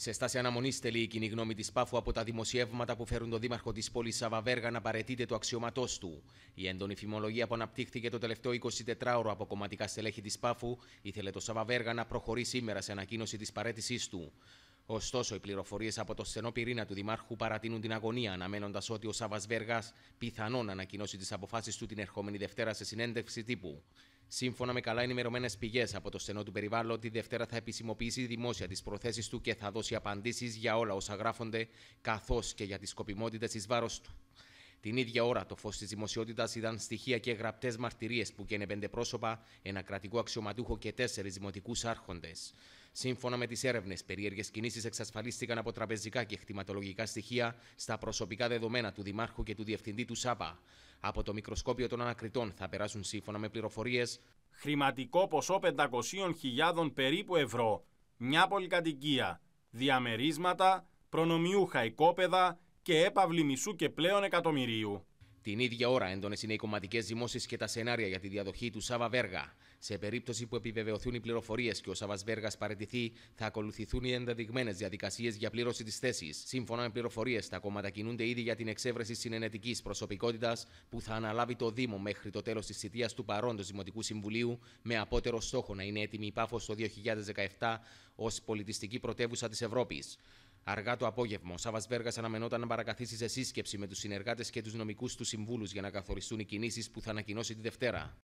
Σε στάση αναμονής στελεί η κοινή γνώμη της Πάφου από τα δημοσιεύματα που φέρουν τον Δήμαρχο της πόλης Σαβαβέργα να παρετείται του αξιώματό του. Η έντονη φημολογία που αναπτύχθηκε το τελευταίο 24ωρο από κομματικά στελέχη της Πάφου ήθελε το Σαβαβέργα να προχωρήσει σήμερα σε ανακοίνωση της παρέτησής του. Ωστόσο, οι πληροφορίες από το στενό πυρήνα του Δημάρχου παρατείνουν την αγωνία, αναμένοντας ότι ο Σάβα Βέργας πιθανόν ανακοινώσει τις αποφάσεις του την ερχόμενη Δευτέρα σε συνέντευξη τύπου. Σύμφωνα με καλά ενημερωμένες πηγές από το στενό του περιβάλλον, τη Δευτέρα θα επισημοποιήσει δημόσια τις προθέσεις του και θα δώσει απαντήσεις για όλα όσα γράφονται, καθώς και για τις σκοπιμότητες εις βάρος του. Την ίδια ώρα, το φως της δημοσιότητας ήταν στοιχεία και γραπτές μαρτυρίες που καίνε πέντε πρόσωπα, ένα κρατικό αξιωματούχο και τέσσερις δημοτικούς άρχοντες. Σύμφωνα με τις έρευνες, περίεργες κινήσεις εξασφαλίστηκαν από τραπεζικά και χτιματολογικά στοιχεία στα προσωπικά δεδομένα του Δημάρχου και του Διευθυντή του ΣΑΠΑ. Από το μικροσκόπιο των ανακριτών θα περάσουν σύμφωνα με πληροφορίες χρηματικό ποσό 500.000 περίπου ευρώ, μια πολυκατοικία, διαμερίσματα, προνομιούχα οικόπεδα, και έπαυλη μισού και πλέον εκατομμυρίου. Την ίδια ώρα έντονες είναι οι κομματικές δημόσει και τα σενάρια για τη διαδοχή του Σάβα Βέργα. Σε περίπτωση που επιβεβαιωθούν οι πληροφορίες και ο Σάβας Βέργας παραιτηθεί, θα ακολουθηθούν οι ενδεδειγμένες διαδικασίες για πλήρωση της θέσης. Σύμφωνα με πληροφορίες, τα κόμματα κινούνται ήδη για την εξέβρεση συνενετικής προσωπικότητας που θα αναλάβει το Δήμο μέχρι το τέλος της θητείας του παρόντος Δημοτικού Συμβουλίου, με απότερο στόχο να είναι έτοιμη η πάφος το 2017 ως πολιτιστική πρωτεύουσα της Ευρώπης. Αργά το απόγευμα, ο Σάβα Βέργας αναμενόταν να παρακαθίσει σε σύσκεψη με τους συνεργάτες και τους νομικούς του συμβούλους για να καθοριστούν οι κινήσεις που θα ανακοινώσει τη Δευτέρα.